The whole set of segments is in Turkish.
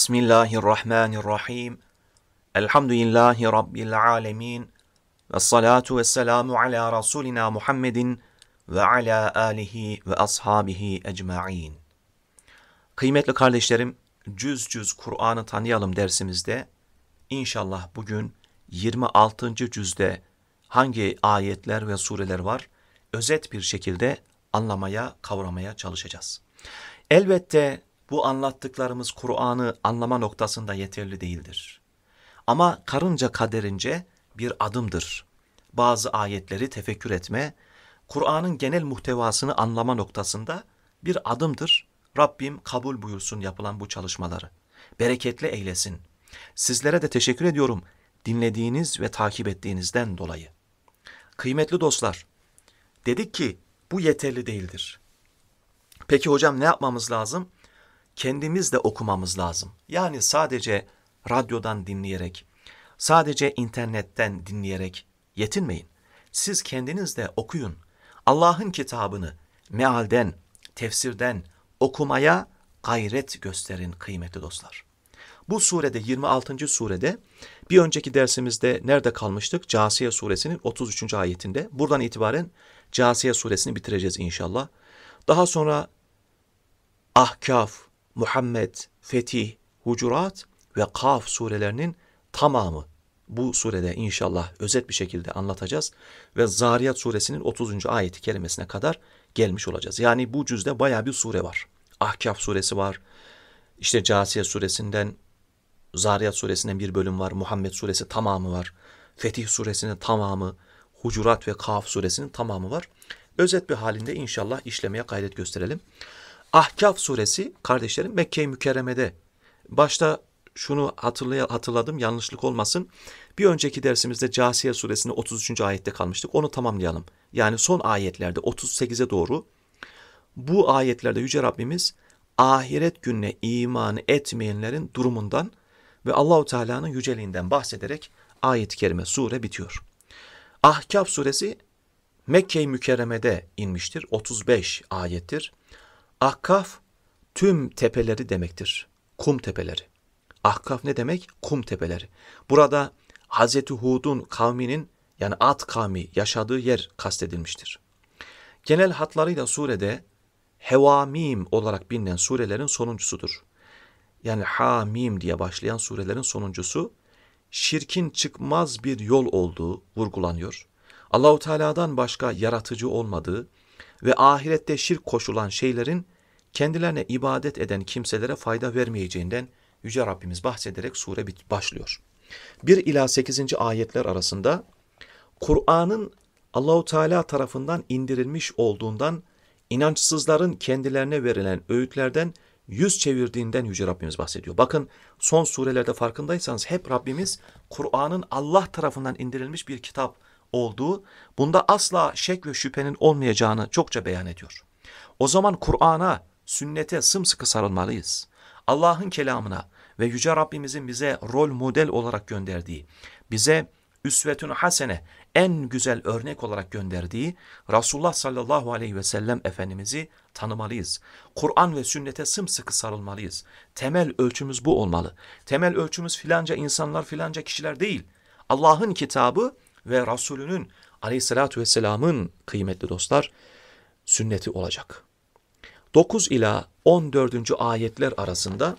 Bismillahirrahmanirrahim. Elhamdülillahi Rabbil alemin. Ve salatu ve selamu ala Rasulina Muhammedin ve ala alihi ve ashabihi ecma'in. Kıymetli kardeşlerim, Cüz Cüz Kur'an'ı tanıyalım dersimizde İnşallah bugün 26. cüzde hangi ayetler ve sureler var özet bir şekilde anlamaya, kavramaya çalışacağız. Elbette bu anlattıklarımız Kur'an'ı anlama noktasında yeterli değildir. Ama karınca kaderince bir adımdır. Bazı ayetleri tefekkür etme, Kur'an'ın genel muhtevasını anlama noktasında bir adımdır. Rabbim kabul buyursun yapılan bu çalışmaları. Bereketli eylesin. Sizlere de teşekkür ediyorum dinlediğiniz ve takip ettiğinizden dolayı. Kıymetli dostlar, dedik ki bu yeterli değildir. Peki hocam ne yapmamız lazım? kendimiz de okumamız lazım. Yani sadece radyodan dinleyerek, sadece internetten dinleyerek yetinmeyin. Siz kendiniz de okuyun. Allah'ın kitabını mealden, tefsirden okumaya gayret gösterin kıymetli dostlar. Bu surede 26. surede bir önceki dersimizde nerede kalmıştık? Casiye suresinin 33. ayetinde. Buradan itibaren Casiye suresini bitireceğiz inşallah. Daha sonra Ahkaf Muhammed, Fetih, Hucurat ve Kaf surelerinin tamamı bu surede inşallah özet bir şekilde anlatacağız ve Zariyat suresinin 30. ayeti kerimesine kadar gelmiş olacağız. Yani bu cüzde baya bir sure var. Ahkaf suresi var. İşte Casiye suresinden Zariyat suresinden bir bölüm var. Muhammed suresi tamamı var. Fetih suresinin tamamı, Hucurat ve Kaf suresinin tamamı var. Özet bir halinde inşallah işlemeye gayret gösterelim. Ahkaf suresi kardeşlerim Mekke-i Mükerreme'de. Başta şunu hatırlay hatırladım yanlışlık olmasın. Bir önceki dersimizde Casiye suresinin 33. ayette kalmıştık. Onu tamamlayalım. Yani son ayetlerde 38'e doğru bu ayetlerde Yüce Rabbimiz ahiret gününe iman etmeyenlerin durumundan ve Allahu Teala'nın yüceliğinden bahsederek ayet-i kerime sure bitiyor. Ahkaf suresi Mekke-i Mükerreme'de inmiştir. 35 ayettir. Ahkaf tüm tepeleri demektir. Kum tepeleri. Ahkaf ne demek? Kum tepeleri. Burada Hazreti Hud'un kavminin yani at kavmi yaşadığı yer kastedilmiştir. Genel hatlarıyla surede Hevamim olarak bilinen surelerin sonuncusudur. Yani Hamim diye başlayan surelerin sonuncusu şirkin çıkmaz bir yol olduğu vurgulanıyor. Allahu Teala'dan başka yaratıcı olmadığı ve ahirette şirk koşulan şeylerin kendilerine ibadet eden kimselere fayda vermeyeceğinden Yüce Rabbimiz bahsederek sure başlıyor. 1 ila 8. ayetler arasında Kur'an'ın Allahu Teala tarafından indirilmiş olduğundan inançsızların kendilerine verilen öğütlerden yüz çevirdiğinden Yüce Rabbimiz bahsediyor. Bakın son surelerde farkındaysanız hep Rabbimiz Kur'an'ın Allah tarafından indirilmiş bir kitap olduğu, bunda asla şek ve şüphenin olmayacağını çokça beyan ediyor. O zaman Kur'an'a sünnete sımsıkı sarılmalıyız. Allah'ın kelamına ve Yüce Rabbimizin bize rol model olarak gönderdiği, bize üsvetün hasene en güzel örnek olarak gönderdiği Resulullah sallallahu aleyhi ve sellem Efendimiz'i tanımalıyız. Kur'an ve sünnete sımsıkı sarılmalıyız. Temel ölçümüz bu olmalı. Temel ölçümüz filanca insanlar filanca kişiler değil. Allah'ın kitabı ve Resulünün aleyhissalatü vesselamın kıymetli dostlar sünneti olacak.'' 9 ila 14. ayetler arasında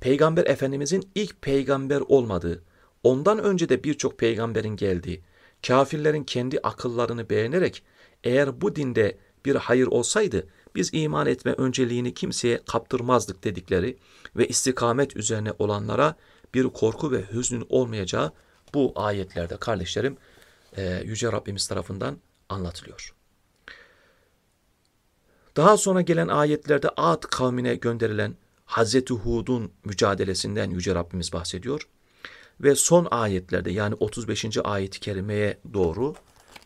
Peygamber Efendimizin ilk peygamber olmadığı, ondan önce de birçok peygamberin geldiği, kafirlerin kendi akıllarını beğenerek eğer bu dinde bir hayır olsaydı biz iman etme önceliğini kimseye kaptırmazdık dedikleri ve istikamet üzerine olanlara bir korku ve hüznün olmayacağı bu ayetlerde kardeşlerim Yüce Rabbimiz tarafından anlatılıyor. Daha sonra gelen ayetlerde Ad kavmine gönderilen Hazreti Hud'un mücadelesinden Yüce Rabbimiz bahsediyor. Ve son ayetlerde yani 35. ayet-i kerimeye doğru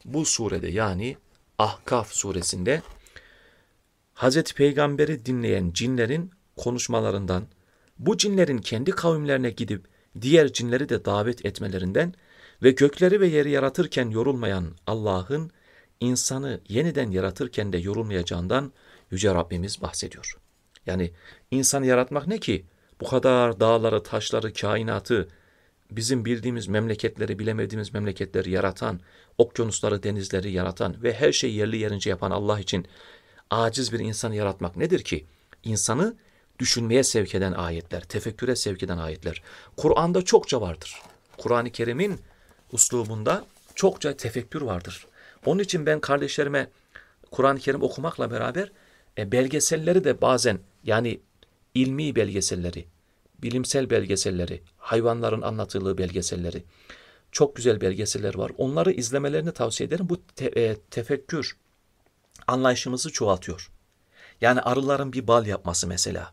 bu surede yani Ahkaf suresinde Hazreti Peygamber'i dinleyen cinlerin konuşmalarından, bu cinlerin kendi kavimlerine gidip diğer cinleri de davet etmelerinden ve gökleri ve yeri yaratırken yorulmayan Allah'ın insanı yeniden yaratırken de yorulmayacağından Yüce Rabbimiz bahsediyor. Yani insanı yaratmak ne ki? Bu kadar dağları, taşları, kainatı, bizim bildiğimiz memleketleri, bilemediğimiz memleketleri yaratan, okyanusları, denizleri yaratan ve her şeyi yerli yerince yapan Allah için aciz bir insanı yaratmak nedir ki? İnsanı düşünmeye sevk eden ayetler, tefekküre sevk eden ayetler. Kur'an'da çokça vardır. Kur'an-ı Kerim'in uslubunda çokça tefekkür vardır. Onun için ben kardeşlerime Kur'an-ı Kerim okumakla beraber e, belgeselleri de bazen yani ilmi belgeselleri, bilimsel belgeselleri, hayvanların anlatıldığı belgeselleri, çok güzel belgeseller var. Onları izlemelerini tavsiye ederim. Bu te, e, tefekkür anlayışımızı çoğaltıyor. Yani arıların bir bal yapması mesela.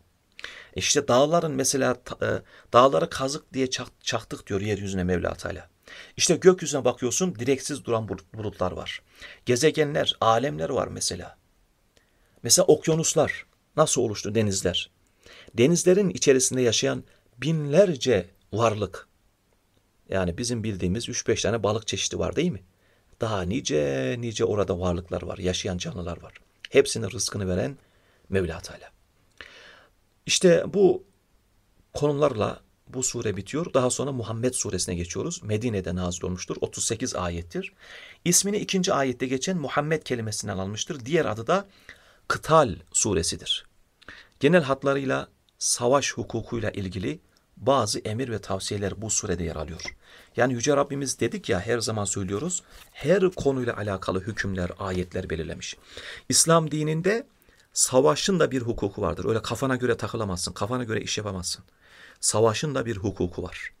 E, işte dağların mesela e, dağlara kazık diye çaktık diyor yeryüzüne Mevla Teala. İşte gökyüzüne bakıyorsun direksiz duran bulutlar var. Gezegenler, alemler var mesela. Mesela okyanuslar nasıl oluştu denizler? Denizlerin içerisinde yaşayan binlerce varlık. Yani bizim bildiğimiz 3-5 tane balık çeşidi var değil mi? Daha nice nice orada varlıklar var, yaşayan canlılar var. Hepsinin rızkını veren Mevla Teala. İşte bu konularla bu sure bitiyor. Daha sonra Muhammed suresine geçiyoruz. Medine'de nazil olmuştur. 38 ayettir. İsmini ikinci ayette geçen Muhammed kelimesinden almıştır. Diğer adı da Kıtal suresidir. Genel hatlarıyla savaş hukukuyla ilgili bazı emir ve tavsiyeler bu surede yer alıyor. Yani Yüce Rabbimiz dedik ya her zaman söylüyoruz her konuyla alakalı hükümler, ayetler belirlemiş. İslam dininde Savaşın da bir hukuku vardır. Öyle kafana göre takılamazsın, kafana göre iş yapamazsın. Savaşın da bir hukuku var.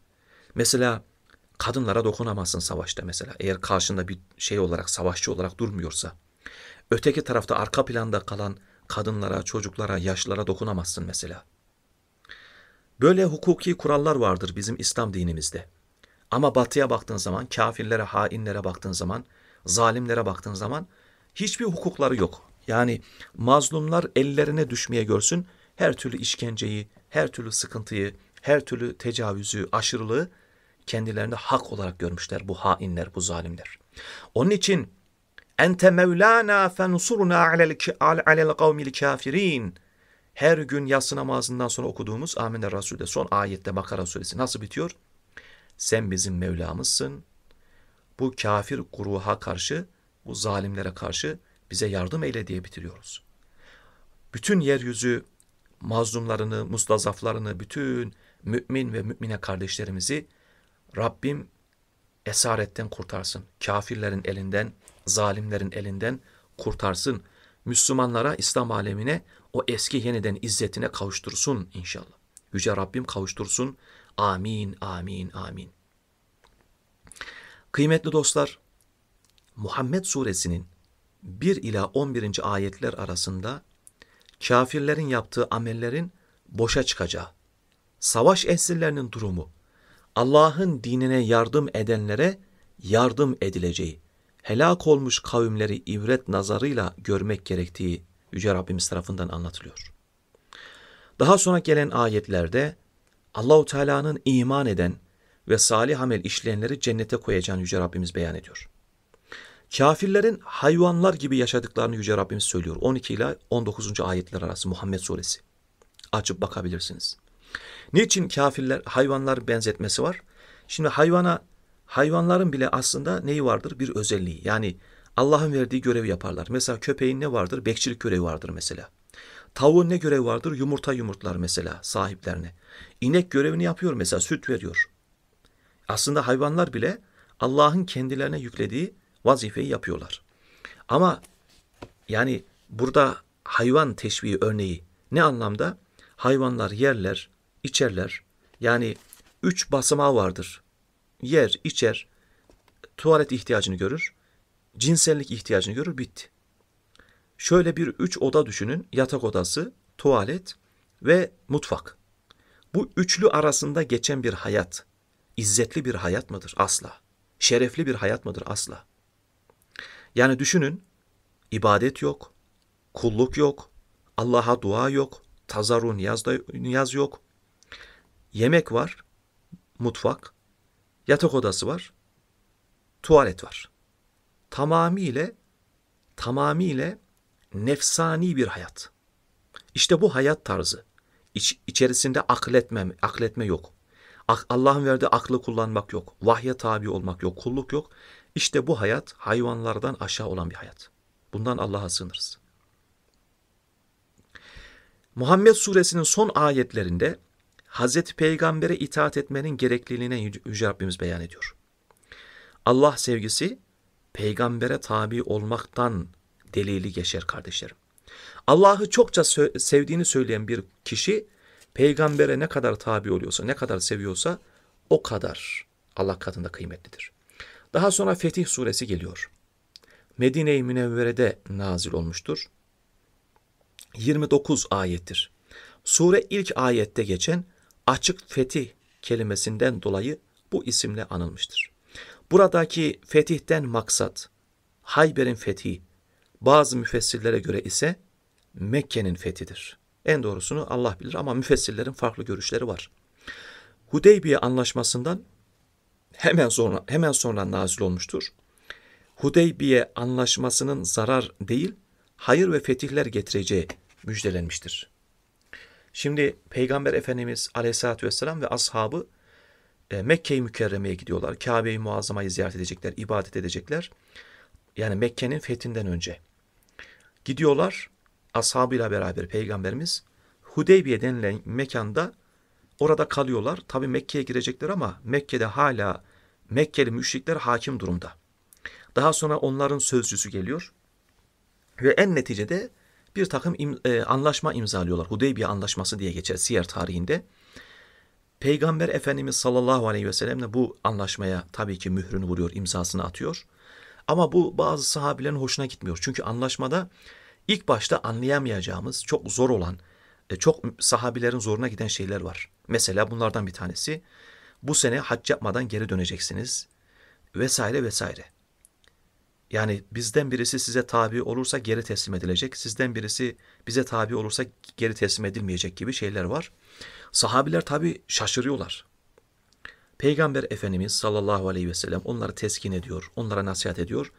Mesela kadınlara dokunamazsın savaşta mesela. Eğer karşında bir şey olarak, savaşçı olarak durmuyorsa. Öteki tarafta arka planda kalan kadınlara, çocuklara, yaşlara dokunamazsın mesela. Böyle hukuki kurallar vardır bizim İslam dinimizde. Ama batıya baktığın zaman, kafirlere, hainlere baktığın zaman, zalimlere baktığın zaman hiçbir hukukları yok. Yani mazlumlar ellerine düşmeye görsün, her türlü işkenceyi, her türlü sıkıntıyı, her türlü tecavüzü, aşırılığı kendilerine hak olarak görmüşler bu hainler, bu zalimler. Onun için ente mevlana fensuruna alel kavmil kafirin. Her gün yatsı namazından sonra okuduğumuz Amin Resul'de son ayette Bakara suresi nasıl bitiyor? Sen bizim Mevlamızsın. Bu kafir kuruha karşı, bu zalimlere karşı bize yardım eyle diye bitiriyoruz. Bütün yeryüzü mazlumlarını, mustazaflarını, bütün mümin ve mümine kardeşlerimizi Rabbim esaretten kurtarsın. Kafirlerin elinden, zalimlerin elinden kurtarsın. Müslümanlara, İslam alemine o eski yeniden izzetine kavuştursun inşallah. Yüce Rabbim kavuştursun. Amin, amin, amin. Kıymetli dostlar, Muhammed suresinin 1 ila 11. ayetler arasında kafirlerin yaptığı amellerin boşa çıkacağı, savaş esirlerinin durumu, Allah'ın dinine yardım edenlere yardım edileceği, helak olmuş kavimleri ibret nazarıyla görmek gerektiği Yüce Rabbimiz tarafından anlatılıyor. Daha sonra gelen ayetlerde Allahu Teala'nın iman eden ve salih amel işleyenleri cennete koyacağını Yüce Rabbimiz beyan ediyor. Kafirlerin hayvanlar gibi yaşadıklarını Yüce Rabbimiz söylüyor. 12 ile 19. ayetler arası Muhammed suresi. Açıp bakabilirsiniz. Niçin kafirler hayvanlar benzetmesi var? Şimdi hayvana hayvanların bile aslında neyi vardır? Bir özelliği. Yani Allah'ın verdiği görevi yaparlar. Mesela köpeğin ne vardır? Bekçilik görevi vardır mesela. Tavuğun ne görevi vardır? Yumurta yumurtlar mesela sahiplerine. İnek görevini yapıyor mesela süt veriyor. Aslında hayvanlar bile Allah'ın kendilerine yüklediği vazifeyi yapıyorlar. Ama yani burada hayvan teşbihi örneği ne anlamda? Hayvanlar yerler, içerler. Yani üç basamağı vardır. Yer, içer, tuvalet ihtiyacını görür, cinsellik ihtiyacını görür, bitti. Şöyle bir üç oda düşünün. Yatak odası, tuvalet ve mutfak. Bu üçlü arasında geçen bir hayat, izzetli bir hayat mıdır? Asla. Şerefli bir hayat mıdır? Asla. Yani düşünün ibadet yok, kulluk yok, Allah'a dua yok, tazarru niyaz, da, niyaz yok. Yemek var, mutfak, yatak odası var, tuvalet var. Tamamiyle, tamamiyle nefsani bir hayat. İşte bu hayat tarzı. İç, içerisinde akletme, akletme yok. Allah'ın verdiği aklı kullanmak yok. Vahye tabi olmak yok. Kulluk yok. İşte bu hayat hayvanlardan aşağı olan bir hayat. Bundan Allah'a sığınırız. Muhammed suresinin son ayetlerinde Hazreti Peygamber'e itaat etmenin gerekliliğine Yüce Rabbimiz beyan ediyor. Allah sevgisi peygambere tabi olmaktan delili geçer kardeşlerim. Allah'ı çokça sevdiğini söyleyen bir kişi peygambere ne kadar tabi oluyorsa, ne kadar seviyorsa o kadar Allah katında kıymetlidir. Daha sonra Fetih suresi geliyor. Medine-i Münevvere'de nazil olmuştur. 29 ayettir. Sure ilk ayette geçen açık fetih kelimesinden dolayı bu isimle anılmıştır. Buradaki fetihten maksat Hayber'in fethi, bazı müfessirlere göre ise Mekke'nin fethidir. En doğrusunu Allah bilir ama müfessirlerin farklı görüşleri var. Hudeybiye anlaşmasından hemen sonra hemen sonra nazil olmuştur. Hudeybiye anlaşmasının zarar değil, hayır ve fetihler getireceği müjdelenmiştir. Şimdi Peygamber Efendimiz Aleyhisselatü Vesselam ve ashabı e, Mekke-i Mükerreme'ye gidiyorlar. Kabe-i Muazzama'yı ziyaret edecekler, ibadet edecekler. Yani Mekke'nin fethinden önce. Gidiyorlar ashabıyla beraber Peygamberimiz Hudeybiye denilen mekanda orada kalıyorlar. Tabi Mekke'ye girecekler ama Mekke'de hala Mekkeli müşrikler hakim durumda. Daha sonra onların sözcüsü geliyor ve en neticede bir takım im, e, anlaşma imzalıyorlar. Hudeybiye Anlaşması diye geçer siyer tarihinde. Peygamber Efendimiz sallallahu aleyhi ve sellem de bu anlaşmaya tabii ki mührünü vuruyor, imzasını atıyor. Ama bu bazı sahabilerin hoşuna gitmiyor. Çünkü anlaşmada ilk başta anlayamayacağımız, çok zor olan, e, çok sahabilerin zoruna giden şeyler var. Mesela bunlardan bir tanesi bu sene hac yapmadan geri döneceksiniz vesaire vesaire. Yani bizden birisi size tabi olursa geri teslim edilecek, sizden birisi bize tabi olursa geri teslim edilmeyecek gibi şeyler var. Sahabiler tabi şaşırıyorlar. Peygamber Efendimiz sallallahu aleyhi ve sellem onları teskin ediyor, onlara nasihat ediyor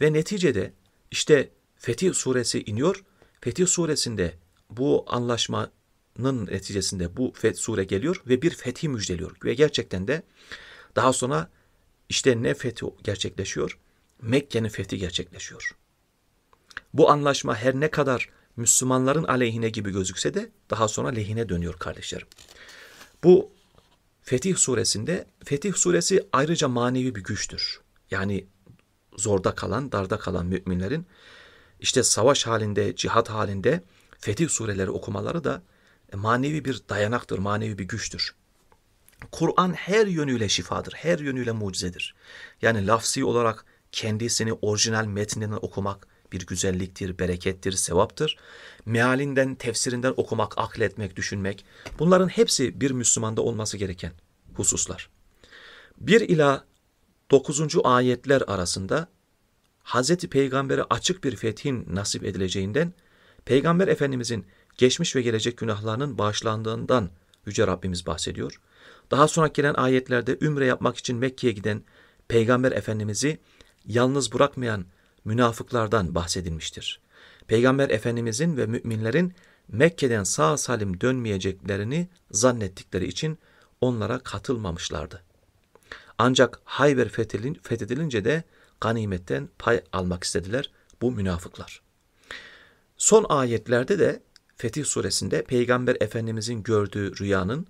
ve neticede işte Fetih suresi iniyor. Fetih suresinde bu anlaşma olmasının neticesinde bu sure geliyor ve bir fethi müjdeliyor. Ve gerçekten de daha sonra işte ne fethi gerçekleşiyor? Mekke'nin fethi gerçekleşiyor. Bu anlaşma her ne kadar Müslümanların aleyhine gibi gözükse de daha sonra lehine dönüyor kardeşlerim. Bu Fetih suresinde Fetih suresi ayrıca manevi bir güçtür. Yani zorda kalan, darda kalan müminlerin işte savaş halinde, cihat halinde fetih sureleri okumaları da e, manevi bir dayanaktır, manevi bir güçtür. Kur'an her yönüyle şifadır, her yönüyle mucizedir. Yani lafsi olarak kendisini orijinal metninden okumak bir güzelliktir, berekettir, sevaptır. Mealinden, tefsirinden okumak, akletmek, düşünmek bunların hepsi bir Müslümanda olması gereken hususlar. 1 ila 9. ayetler arasında Hz. Peygamber'e açık bir fethin nasip edileceğinden Peygamber Efendimizin geçmiş ve gelecek günahlarının bağışlandığından Yüce Rabbimiz bahsediyor. Daha sonra gelen ayetlerde ümre yapmak için Mekke'ye giden Peygamber Efendimiz'i yalnız bırakmayan münafıklardan bahsedilmiştir. Peygamber Efendimizin ve müminlerin Mekke'den sağ salim dönmeyeceklerini zannettikleri için onlara katılmamışlardı. Ancak Hayber fethedilince de ganimetten pay almak istediler bu münafıklar. Son ayetlerde de Fetih suresinde Peygamber Efendimizin gördüğü rüyanın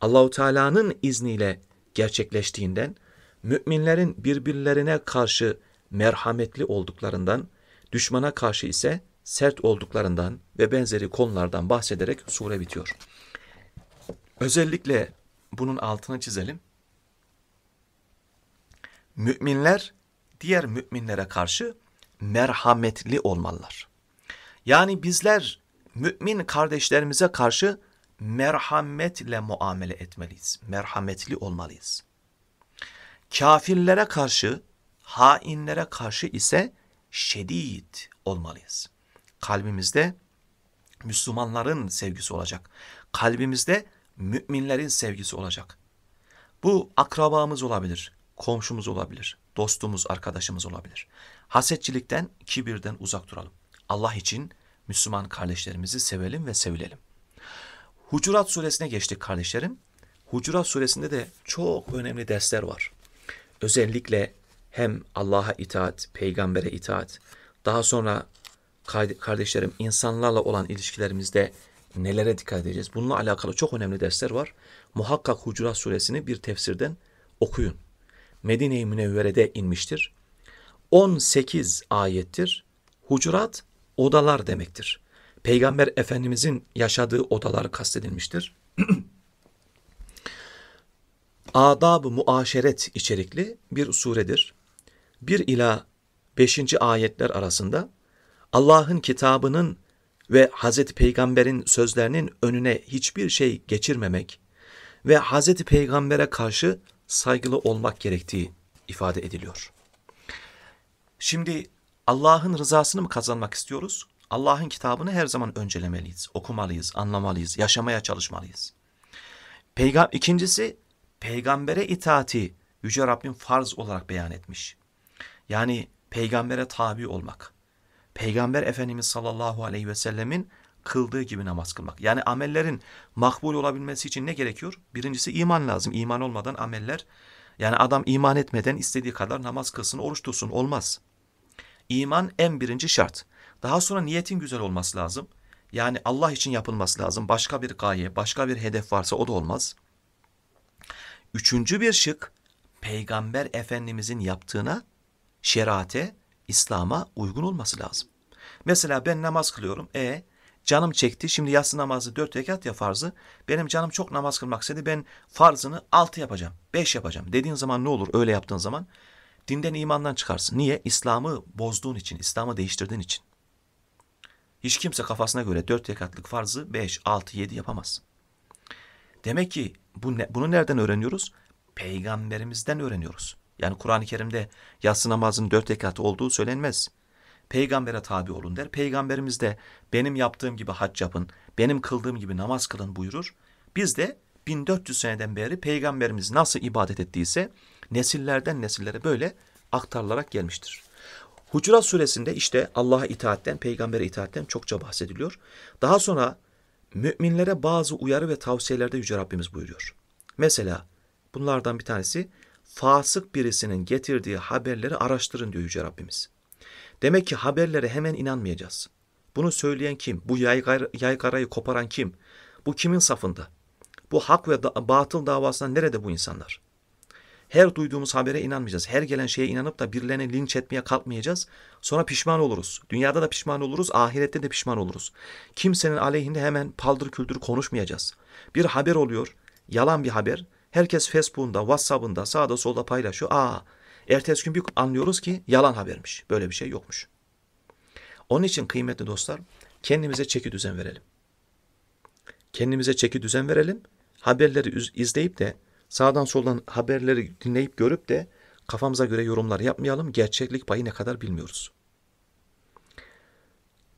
Allahu Teala'nın izniyle gerçekleştiğinden, müminlerin birbirlerine karşı merhametli olduklarından, düşmana karşı ise sert olduklarından ve benzeri konulardan bahsederek sure bitiyor. Özellikle bunun altını çizelim. Müminler diğer müminlere karşı merhametli olmalılar. Yani bizler mümin kardeşlerimize karşı merhametle muamele etmeliyiz. Merhametli olmalıyız. Kafirlere karşı, hainlere karşı ise şedid olmalıyız. Kalbimizde Müslümanların sevgisi olacak. Kalbimizde müminlerin sevgisi olacak. Bu akrabamız olabilir, komşumuz olabilir, dostumuz, arkadaşımız olabilir. Hasetçilikten, kibirden uzak duralım. Allah için Müslüman kardeşlerimizi sevelim ve sevilelim. Hucurat suresine geçtik kardeşlerim. Hucurat suresinde de çok önemli dersler var. Özellikle hem Allah'a itaat, peygambere itaat, daha sonra kardeşlerim insanlarla olan ilişkilerimizde nelere dikkat edeceğiz? Bununla alakalı çok önemli dersler var. Muhakkak Hucurat suresini bir tefsirden okuyun. Medine-i Münevvere'de inmiştir. 18 ayettir. Hucurat odalar demektir. Peygamber Efendimizin yaşadığı odalar kastedilmiştir. Adab-ı muaşeret içerikli bir suredir. 1 ila 5. ayetler arasında Allah'ın kitabının ve Hazreti Peygamber'in sözlerinin önüne hiçbir şey geçirmemek ve Hazreti Peygamber'e karşı saygılı olmak gerektiği ifade ediliyor. Şimdi Allah'ın rızasını mı kazanmak istiyoruz? Allah'ın kitabını her zaman öncelemeliyiz, okumalıyız, anlamalıyız, yaşamaya çalışmalıyız. Peygam ikincisi peygambere itaati Yüce Rabbim farz olarak beyan etmiş. Yani peygambere tabi olmak. Peygamber Efendimiz sallallahu aleyhi ve sellemin kıldığı gibi namaz kılmak. Yani amellerin makbul olabilmesi için ne gerekiyor? Birincisi iman lazım. İman olmadan ameller yani adam iman etmeden istediği kadar namaz kılsın, oruç tutsun olmaz. İman en birinci şart. Daha sonra niyetin güzel olması lazım. Yani Allah için yapılması lazım. Başka bir gaye, başka bir hedef varsa o da olmaz. Üçüncü bir şık, Peygamber Efendimizin yaptığına, şerate, İslam'a uygun olması lazım. Mesela ben namaz kılıyorum. E canım çekti. Şimdi yatsı namazı dört rekat ya farzı. Benim canım çok namaz kılmak istedi. Ben farzını altı yapacağım. beş yapacağım. Dediğin zaman ne olur öyle yaptığın zaman? Dinden imandan çıkarsın. Niye? İslam'ı bozduğun için, İslam'ı değiştirdiğin için. Hiç kimse kafasına göre dört yakatlık farzı beş, altı, yedi yapamaz. Demek ki bu ne, bunu nereden öğreniyoruz? Peygamberimizden öğreniyoruz. Yani Kur'an-ı Kerim'de yatsı namazın dört rekatı olduğu söylenmez. Peygambere tabi olun der. Peygamberimiz de benim yaptığım gibi hac yapın, benim kıldığım gibi namaz kılın buyurur. Biz de 1400 seneden beri peygamberimiz nasıl ibadet ettiyse nesillerden nesillere böyle aktarılarak gelmiştir. Hucurat suresinde işte Allah'a itaatten, peygambere itaatten çokça bahsediliyor. Daha sonra müminlere bazı uyarı ve tavsiyelerde Yüce Rabbimiz buyuruyor. Mesela bunlardan bir tanesi fasık birisinin getirdiği haberleri araştırın diyor Yüce Rabbimiz. Demek ki haberlere hemen inanmayacağız. Bunu söyleyen kim? Bu yaygarayı koparan kim? Bu kimin safında? Bu hak ve batıl davasında nerede bu insanlar? Her duyduğumuz habere inanmayacağız. Her gelen şeye inanıp da birilerine linç etmeye kalkmayacağız. Sonra pişman oluruz. Dünyada da pişman oluruz, ahirette de pişman oluruz. Kimsenin aleyhinde hemen paldır küldür konuşmayacağız. Bir haber oluyor, yalan bir haber. Herkes Facebook'unda, WhatsApp'ında, sağda solda paylaşıyor. Aa, ertesi gün bir anlıyoruz ki yalan habermiş. Böyle bir şey yokmuş. Onun için kıymetli dostlar, kendimize çeki düzen verelim. Kendimize çeki düzen verelim. Haberleri izleyip de sağdan soldan haberleri dinleyip görüp de kafamıza göre yorumlar yapmayalım. Gerçeklik payı ne kadar bilmiyoruz.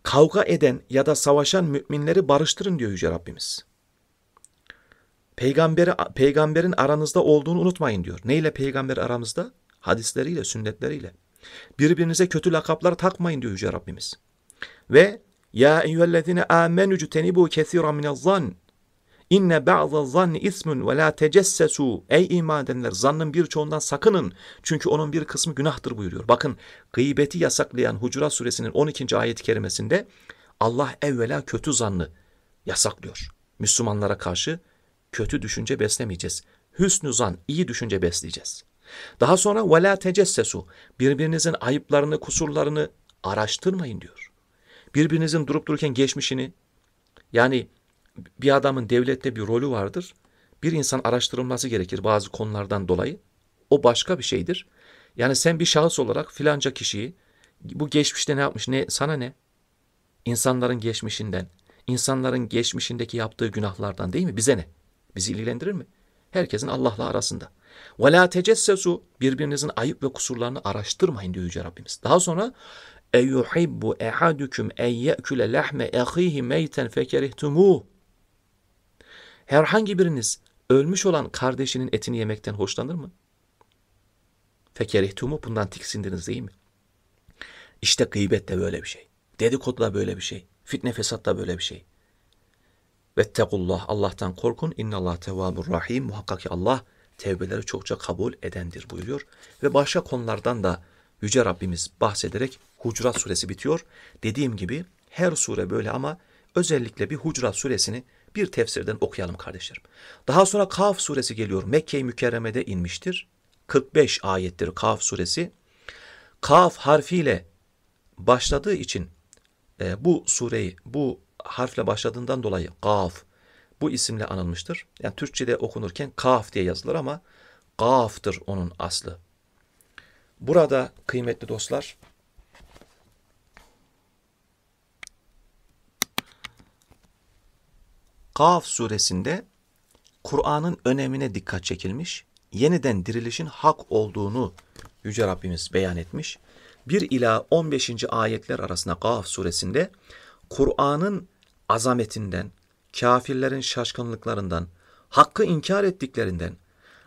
Kavga eden ya da savaşan müminleri barıştırın diyor Yüce Rabbimiz. Peygamberi, peygamberin aranızda olduğunu unutmayın diyor. Neyle peygamber aramızda? Hadisleriyle, sünnetleriyle. Birbirinize kötü lakaplar takmayın diyor Yüce Rabbimiz. Ve ya eyyühellezine amenü cütenibu kethiran minel zan İnne ba'za zanni ismun ve la tecessesu. Ey iman edenler zannın birçoğundan sakının. Çünkü onun bir kısmı günahtır buyuruyor. Bakın gıybeti yasaklayan Hucurat suresinin 12. ayet-i kerimesinde Allah evvela kötü zannı yasaklıyor. Müslümanlara karşı kötü düşünce beslemeyeceğiz. Hüsnü zan, iyi düşünce besleyeceğiz. Daha sonra ve la tecessesu. Birbirinizin ayıplarını, kusurlarını araştırmayın diyor. Birbirinizin durup dururken geçmişini yani bir adamın devlette bir rolü vardır. Bir insan araştırılması gerekir bazı konulardan dolayı. O başka bir şeydir. Yani sen bir şahıs olarak filanca kişiyi bu geçmişte ne yapmış ne sana ne? İnsanların geçmişinden, insanların geçmişindeki yaptığı günahlardan değil mi? Bize ne? Bizi ilgilendirir mi? Herkesin Allah'la arasında. Ve la birbirinizin ayıp ve kusurlarını araştırmayın diyor Yüce Rabbimiz. Daha sonra eyuhibbu ehadüküm eyyeküle lehme ehihi meyten fekerihtumûh herhangi biriniz ölmüş olan kardeşinin etini yemekten hoşlanır mı? Fekerihtumu bundan tiksindiniz değil mi? İşte gıybet de böyle bir şey. Dedikodu da böyle bir şey. Fitne fesat da böyle bir şey. Vettekullah Allah'tan korkun. İnnallah tevvabur rahim. Muhakkak ki Allah tevbeleri çokça kabul edendir buyuruyor. Ve başka konulardan da Yüce Rabbimiz bahsederek Hucurat suresi bitiyor. Dediğim gibi her sure böyle ama özellikle bir Hucurat suresini bir tefsirden okuyalım kardeşlerim. Daha sonra Kaf suresi geliyor. Mekke-i Mükerreme'de inmiştir. 45 ayettir Kaf suresi. Kaf harfiyle başladığı için e, bu sureyi bu harfle başladığından dolayı Kaf bu isimle anılmıştır. Yani Türkçe'de okunurken Kaf diye yazılır ama Kaf'tır onun aslı. Burada kıymetli dostlar Kaf suresinde Kur'an'ın önemine dikkat çekilmiş, yeniden dirilişin hak olduğunu Yüce Rabbimiz beyan etmiş. 1 ila 15. ayetler arasında Kaf suresinde Kur'an'ın azametinden, kafirlerin şaşkınlıklarından, hakkı inkar ettiklerinden,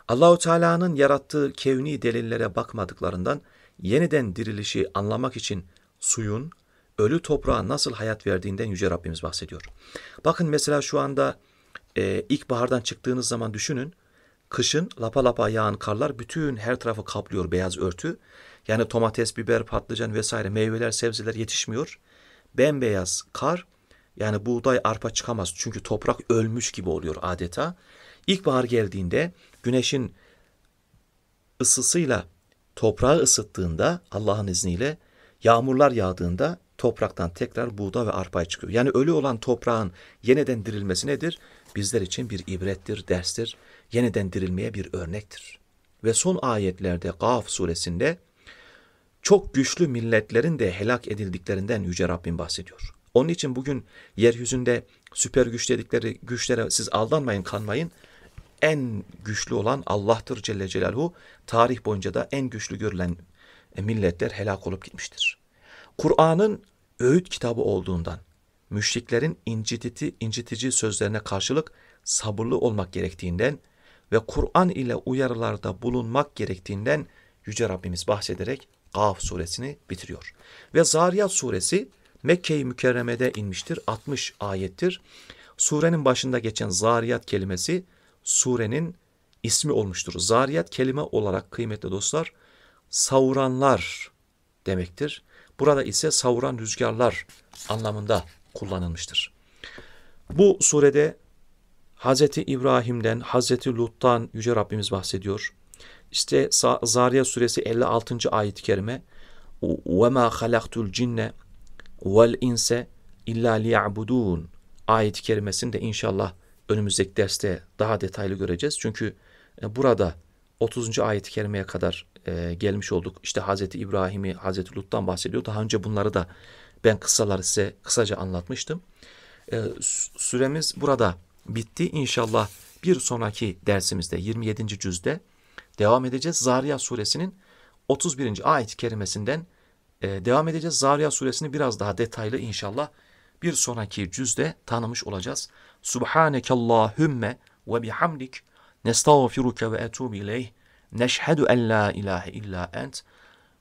Allahu Teala'nın yarattığı kevni delillere bakmadıklarından yeniden dirilişi anlamak için suyun, ölü toprağa nasıl hayat verdiğinden Yüce Rabbimiz bahsediyor. Bakın mesela şu anda e, ilkbahardan çıktığınız zaman düşünün. Kışın lapa lapa yağan karlar bütün her tarafı kaplıyor beyaz örtü. Yani domates, biber, patlıcan vesaire meyveler, sebzeler yetişmiyor. Bembeyaz kar yani buğday, arpa çıkamaz. Çünkü toprak ölmüş gibi oluyor adeta. İlkbahar geldiğinde güneşin ısısıyla toprağı ısıttığında Allah'ın izniyle yağmurlar yağdığında topraktan tekrar buğda ve arpay çıkıyor. Yani ölü olan toprağın yeniden dirilmesi nedir? Bizler için bir ibrettir, derstir. Yeniden dirilmeye bir örnektir. Ve son ayetlerde Gaf suresinde çok güçlü milletlerin de helak edildiklerinden Yüce Rabbim bahsediyor. Onun için bugün yeryüzünde süper güç dedikleri güçlere siz aldanmayın, kanmayın. En güçlü olan Allah'tır Celle Celaluhu. Tarih boyunca da en güçlü görülen milletler helak olup gitmiştir. Kur'an'ın öğüt kitabı olduğundan müşriklerin incitici, incitici sözlerine karşılık sabırlı olmak gerektiğinden ve Kur'an ile uyarılarda bulunmak gerektiğinden Yüce Rabbimiz bahsederek Gaf suresini bitiriyor. Ve Zariyat suresi Mekke-i Mükerreme'de inmiştir. 60 ayettir. Surenin başında geçen Zariyat kelimesi surenin ismi olmuştur. Zariyat kelime olarak kıymetli dostlar savuranlar demektir. Burada ise savuran rüzgarlar anlamında kullanılmıştır. Bu surede Hz. İbrahim'den, Hz. Lut'tan Yüce Rabbimiz bahsediyor. İşte Zariyat suresi 56. ayet-i kerime وَمَا خَلَقْتُ الْجِنَّ وَالْاِنْسَ اِلَّا لِيَعْبُدُونَ ayet-i kerimesini de inşallah önümüzdeki derste daha detaylı göreceğiz. Çünkü e, burada 30. ayet-i kerimeye kadar e, gelmiş olduk. İşte Hazreti İbrahim'i, Hazreti Lut'tan bahsediyor. Daha önce bunları da ben kıssaları size kısaca anlatmıştım. E, süremiz burada bitti. İnşallah bir sonraki dersimizde 27. cüzde devam edeceğiz. Zariyat suresinin 31. ayet-i kerimesinden e, devam edeceğiz. Zariyat suresini biraz daha detaylı inşallah bir sonraki cüzde tanımış olacağız. Subhanekallahümme ve bihamdik nestağfiruke ve etûbü ileyh. نشهد أن لا إله إلا أنت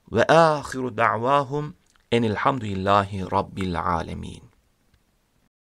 وآخر دعواهم أن الحمد لله رب العالمين